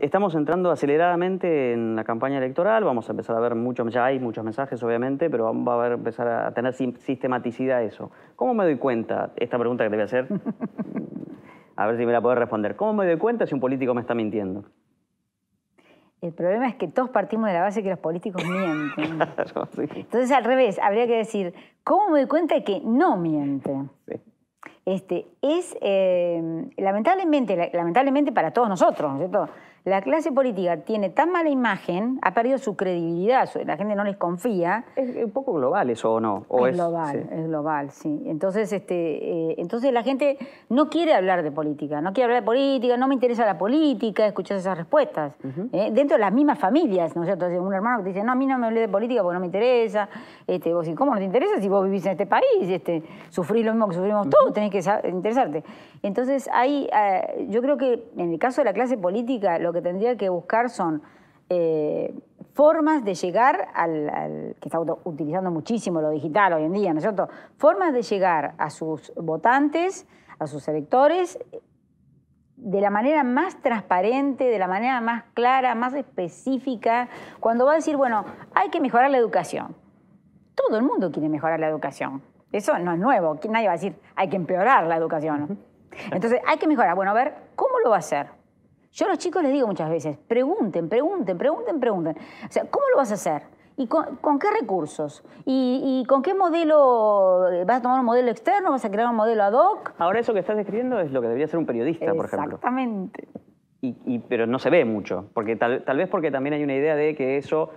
estamos entrando aceleradamente en la campaña electoral, vamos a empezar a ver muchos, ya hay muchos mensajes obviamente, pero va a empezar a tener sistematicidad eso. ¿Cómo me doy cuenta? Esta pregunta que te voy a hacer, a ver si me la puedes responder. ¿Cómo me doy cuenta si un político me está mintiendo? El problema es que todos partimos de la base que los políticos mienten. Entonces, al revés, habría que decir, ¿cómo me doy cuenta de que no miente? Sí. Este, es em, lamentablemente, lamentablemente para todos nosotros, La clase política tiene tan mala imagen, ha perdido su credibilidad, la gente no les confía. Es un poco global eso, ¿o no? es, global, es global, sí. Entonces, este, eh, entonces la gente no quiere hablar de política, no quiere hablar de política, no me interesa la política, escuchas esas respuestas. ¿eh? dentro de las mismas familias, ¿no es cierto? un hermano que te dice, no, a mí no me hablé de política porque no me interesa. Este, vos, ¿cómo no te interesa si vos vivís en este país? Este, sufrís lo mismo que sufrimos todos, que interesarte. Entonces, hay, eh, yo creo que en el caso de la clase política, lo que tendría que buscar son eh, formas de llegar al, que está utilizando muchísimo lo digital hoy en día, ¿no es cierto? Formas de llegar a sus votantes, a sus electores, de la manera más transparente, de la manera más clara, más específica, cuando va a decir, bueno, hay que mejorar la educación. Todo el mundo quiere mejorar la educación. Eso no es nuevo. Nadie va a decir, hay que empeorar la educación. Entonces, hay que mejorar. Bueno, a ver, ¿cómo lo va a hacer? Yo a los chicos les digo muchas veces, pregunten, pregunten, pregunten, pregunten. O sea, ¿cómo lo vas a hacer? ¿Y con, qué recursos? ¿Y, con qué modelo? ¿Vas a tomar un modelo externo? ¿Vas a crear un modelo ad hoc? Ahora eso que estás describiendo es lo que debería ser un periodista, por ejemplo. Exactamente. Y, pero no se ve mucho, porque tal vez porque también hay una idea de que eso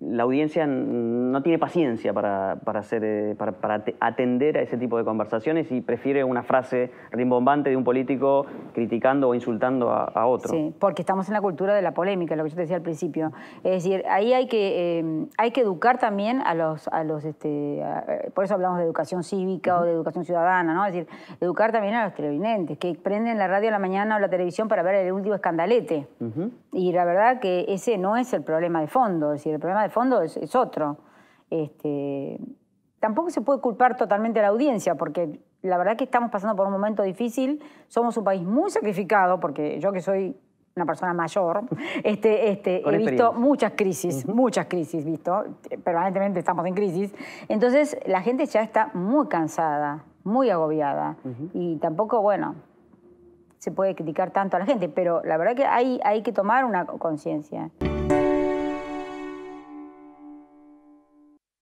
la audiencia no tiene paciencia para, hacer, eh, para, atender a ese tipo de conversaciones y prefiere una frase rimbombante de un político criticando o insultando a, otro. Sí, porque estamos en la cultura de la polémica, lo que yo te decía al principio. Es decir, ahí hay que, eh, hay que educar también a los... A los este, eh, por eso hablamos de educación cívica o de educación ciudadana, ¿no? Es decir, educar también a los televidentes, que prenden la radio a la mañana o la televisión para ver el último escandalete. Y la verdad que ese no es el problema de fondo, es decir, el problema problema de fondo es, otro. Este, tampoco se puede culpar totalmente a la audiencia, porque la verdad que estamos pasando por un momento difícil, somos un país muy sacrificado, porque yo que soy una persona mayor, este, este, he visto muchas crisis, muchas crisis, visto, permanentemente estamos en crisis, entonces la gente ya está muy cansada, muy agobiada, y tampoco, bueno, se puede criticar tanto a la gente, pero la verdad que hay, hay que tomar una conciencia.